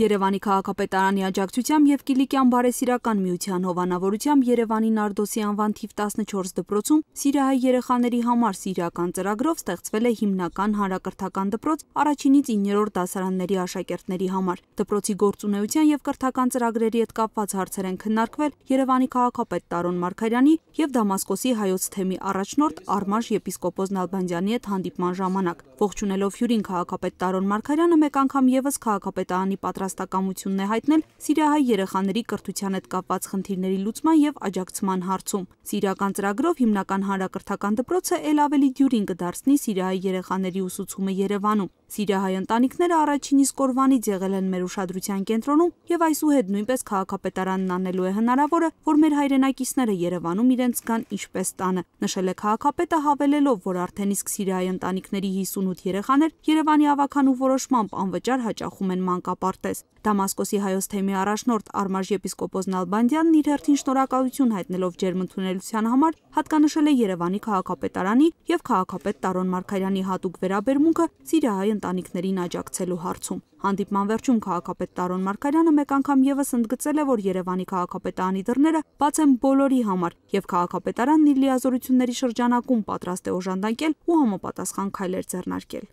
Երևանի քաղաքապետարանի աջակցությամբ եւ Կիլիկյան բարեսիրական միության հովանավորությամբ Երևանի Նարդոսի անվան թիվ 14 դպրոցում Սիրիահայ երեխաների համար սիրիական ծրագրով ստեղծվել է հիմնական հանրակրթական դպրոց առաջինից 9-րդ դասարանների աշակերտների համար։ Դպրոցի գործունեության եւ կրթական ծրագրերի հետ կապված հարցեր են քննարկվել Երևանի քաղաքապետ Տարոն Մարգարյանի եւ Դամասկոսի հայոց թեմի առաջնորդ Արմաշ եպիսկոպոս Նալբանդյանի հետ հանդիպման ժամանակ։ Ողջունելով հյուրին քաղաքապետ Տարոն Մարգարյանը մեկ անգամ եւս քաղաքապետարանի պատրաստ պատրաստակամությունն է հայտնել սիրահայ երեխաների կրթության հետ կապված խնդիրների լուծման եւ աջակցման հարցում։ Սիրական ծրագրով հիմնական հանրակրթական դպրոցը ել ավելի դյուրին կդարձնի սիրահայ երեխաների ուսուցումը Երևանում։ Սիրահայ ընտանիքները առաջին իսկ օրվանից եղել են մեր ուշադրության կենտրոնում եւ այսուհետ նույնպես քաղաքապետարանն անելու է հնարավորը, որ մեր հայրենակիցները Երևանում իրենց կան ինչպես տանը։ Նշել է քաղաքապետը հավելելով, որ արդեն իսկ սիրահայ ընտանիքների 58 երեխաներ Երևանի ավական ու որոշմամբ անվճար հաճախում են մանկապարտեզ։ Կրաֆես։ Դամասկոսի հայոց թեմի առաջնորդ Արմաժ եպիսկոպոս Նալբանդյանն իր հերթին շնորհակալություն հայտնելով ջերմ ընդունելության համար հատկանշել է Երևանի քաղաքապետարանի եւ քաղաքապետ Տարոն Մարգարյանի հատուկ վերաբերմունքը Սիրիայի ընտանիքներին աջակցելու հարցում։ Հանդիպման վերջում քաղաքապետ Տարոն Մարգարյանը մեկ անգամ եւս ընդգծել է, որ Երևանի քաղաքապետարանի դռները բաց են բոլորի համար եւ քաղաքապետարանն իր լիազորությունների շրջանակում պատրաստ է օժանդակել ու համապատասխան քայլեր ձեռնարկել։